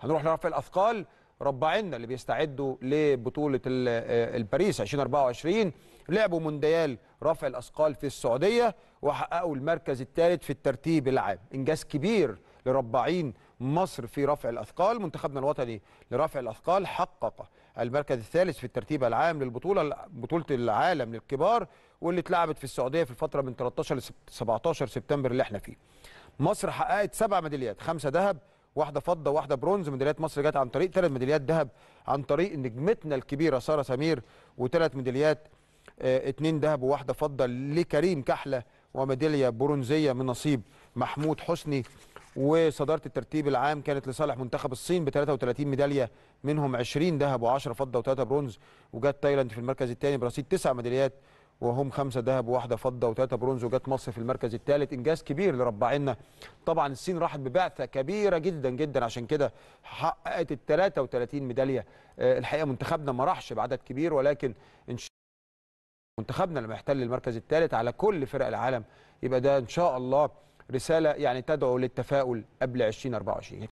هنروح لرفع الاثقال ربعنا اللي بيستعدوا لبطوله آه، الباريس 2024 لعبوا مونديال رفع الاثقال في السعوديه وحققوا المركز الثالث في الترتيب العام انجاز كبير لرباعين مصر في رفع الاثقال منتخبنا الوطني لرفع الاثقال حقق المركز الثالث في الترتيب العام للبطوله بطوله العالم للكبار واللي اتلعبت في السعوديه في الفتره من 13 ل 17 سبتمبر اللي احنا فيه مصر حققت سبع ميداليات خمسه ذهب واحده فضه واحده برونز ميداليات مصر جت عن طريق ثلاث ميداليات ذهب عن طريق نجمتنا الكبيره ساره سمير وثلاث ميداليات اثنين آه، ذهب وواحده فضه لكريم كحله وميداليه برونزيه من نصيب محمود حسني وصداره الترتيب العام كانت لصالح منتخب الصين ب 33 ميداليه منهم 20 ذهب و10 فضه و3 برونز وجت تايلاند في المركز الثاني برصيد تسع ميداليات وهم خمسة ذهب وواحدة فضة وثلاثة برونز وجت مصر في المركز الثالث إنجاز كبير لربعنا طبعا الصين راحت ببعثة كبيرة جدا جدا عشان كده حققت ال 33 ميدالية آه، الحقيقة منتخبنا ما راحش بعدد كبير ولكن إن شاء منتخبنا لما يحتل المركز الثالث على كل فرق العالم يبقى ده إن شاء الله رسالة يعني تدعو للتفاؤل قبل 2024